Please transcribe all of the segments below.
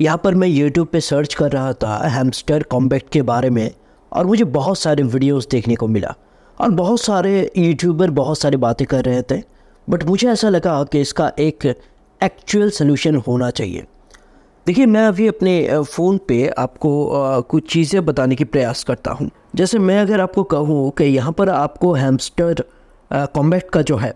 यहाँ पर मैं यूट्यूब पे सर्च कर रहा था हैमस्टर कॉम्बैक्ट के बारे में और मुझे बहुत सारे वीडियोस देखने को मिला और बहुत सारे यूट्यूबर बहुत सारी बातें कर रहे थे बट मुझे ऐसा लगा कि इसका एक एक्चुअल सोल्यूशन होना चाहिए देखिए मैं अभी अपने फ़ोन पे आपको कुछ चीज़ें बताने की प्रयास करता हूँ जैसे मैं अगर आपको कहूँ कि यहाँ पर आपको हैमस्टर कॉम्बैक्ट का जो है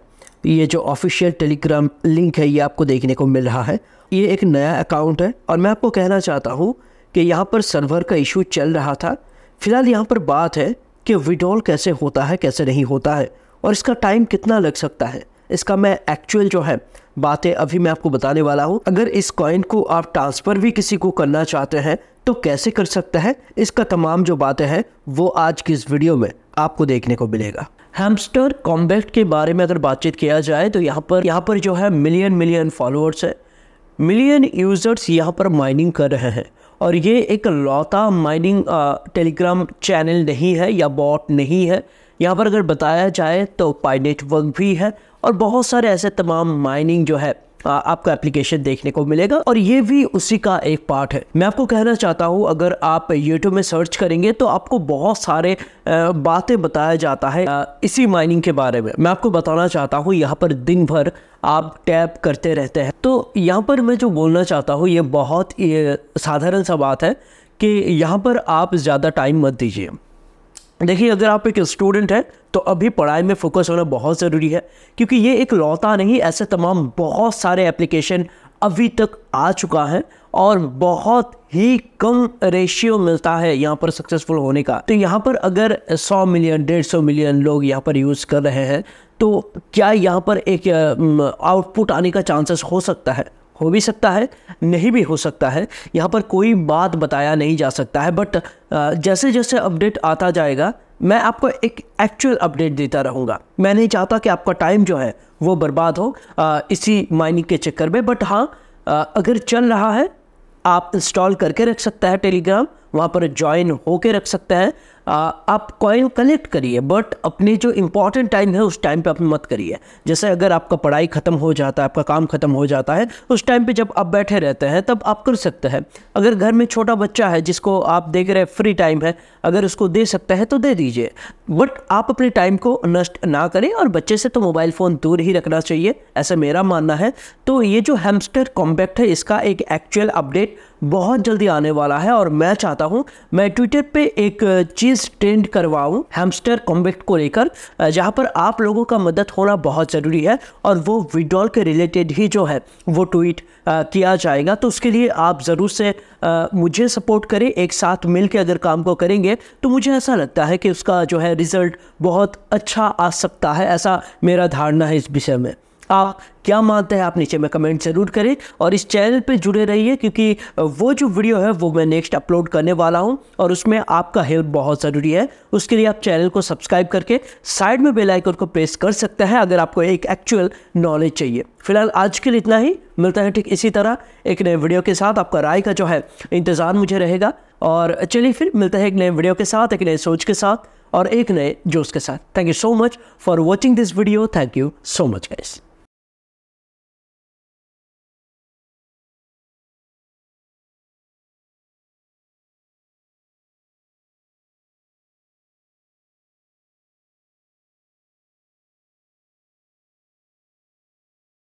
ये जो ऑफिशियल टेलीग्राम लिंक है ये आपको देखने को मिल रहा है ये एक नया अकाउंट है और मैं आपको कहना चाहता हूँ कि यहाँ पर सर्वर का इशू चल रहा था फिलहाल यहाँ पर बात है कि विड्रॉल कैसे होता है कैसे नहीं होता है और इसका टाइम कितना लग सकता है इसका मैं एक्चुअल जो है बातें अभी मैं आपको बताने वाला हूँ अगर इस कॉइन को आप ट्रांसफ़र भी किसी को करना चाहते हैं तो कैसे कर सकते हैं इसका तमाम जो बातें हैं वो आज की इस वीडियो में आपको देखने को मिलेगा हैमस्टर कॉम्बैक्ट के बारे में अगर बातचीत किया जाए तो यहाँ पर यहाँ पर जो है मिलियन मिलियन फॉलोअर्स है मिलियन यूज़र्स यहाँ पर माइनिंग कर रहे हैं और ये एक लौता माइनिंग टेलीग्राम चैनल नहीं है या बॉट नहीं है यहाँ पर अगर बताया जाए तो पाई नेटवर्क भी है और बहुत सारे ऐसे तमाम माइनिंग जो है आपको एप्लीकेशन देखने को मिलेगा और ये भी उसी का एक पार्ट है मैं आपको कहना चाहता हूँ अगर आप यूट्यूब में सर्च करेंगे तो आपको बहुत सारे बातें बताया जाता है इसी माइनिंग के बारे में मैं आपको बताना चाहता हूँ यहाँ पर दिन भर आप टैप करते रहते हैं तो यहाँ पर मैं जो बोलना चाहता हूँ ये बहुत साधारण सा बात है कि यहाँ पर आप ज़्यादा टाइम मत दीजिए देखिए अगर आप एक स्टूडेंट हैं तो अभी पढ़ाई में फोकस होना बहुत ज़रूरी है क्योंकि ये एक लौता नहीं ऐसे तमाम बहुत सारे एप्लीकेशन अभी तक आ चुका है और बहुत ही कम रेशियो मिलता है यहाँ पर सक्सेसफुल होने का तो यहाँ पर अगर 100 मिलियन डेढ़ सौ मिलियन लोग यहाँ पर यूज़ कर रहे हैं तो क्या यहाँ पर एक आउटपुट आने का चांसेस हो सकता है हो भी सकता है नहीं भी हो सकता है यहाँ पर कोई बात बताया नहीं जा सकता है बट जैसे जैसे अपडेट आता जाएगा मैं आपको एक एक्चुअल अपडेट देता रहूँगा मैं नहीं चाहता कि आपका टाइम जो है वो बर्बाद हो इसी माइनिंग के चक्कर में बट हाँ अगर चल रहा है आप इंस्टॉल करके रख सकता है टेलीग्राम वहाँ पर ज्वाइन होके रख सकता है आ, आप कॉइन कलेक्ट करिए बट अपने जो इम्पॉर्टेंट टाइम है उस टाइम पे आप मत करिए जैसे अगर आपका पढ़ाई ख़त्म हो जाता है आपका काम ख़त्म हो जाता है उस टाइम पे जब आप बैठे रहते हैं तब आप कर सकते हैं अगर घर में छोटा बच्चा है जिसको आप देख रहे हैं फ्री टाइम है अगर उसको दे सकता है तो दे दीजिए बट आप अपने टाइम को नष्ट ना करें और बच्चे से तो मोबाइल फ़ोन दूर ही रखना चाहिए ऐसा मेरा मानना है तो ये जो हेमस्टर कॉम्पैक्ट है इसका एक एक्चुअल अपडेट बहुत जल्दी आने वाला है और मैं चाहता हूँ मैं ट्विटर पे एक चीज़ ट्रेंड करवाऊँ हैमस्टर कॉम्बेक्ट को लेकर जहाँ पर आप लोगों का मदद होना बहुत ज़रूरी है और वो विड्रॉल के रिलेटेड ही जो है वो ट्वीट किया जाएगा तो उसके लिए आप ज़रूर से मुझे सपोर्ट करें एक साथ मिल के अगर काम को करेंगे तो मुझे ऐसा लगता है कि उसका जो है रिज़ल्ट बहुत अच्छा आ सकता है ऐसा मेरा धारणा है इस विषय में आप क्या मानते हैं आप नीचे में कमेंट ज़रूर करें और इस चैनल पे जुड़े रहिए क्योंकि वो जो वीडियो है वो मैं नेक्स्ट अपलोड करने वाला हूँ और उसमें आपका हेल्प बहुत ज़रूरी है उसके लिए आप चैनल को सब्सक्राइब करके साइड में बेल आइकन को प्रेस कर सकते हैं अगर आपको एक एक्चुअल नॉलेज चाहिए फिलहाल आज के लिए इतना ही मिलता है ठीक इसी तरह एक नए वीडियो के साथ आपका राय का जो है इंतज़ार मुझे रहेगा और चलिए फिर मिलता है एक नए वीडियो के साथ एक नए सोच के साथ और एक नए जोश के साथ thank you so much for watching this video thank you so much guys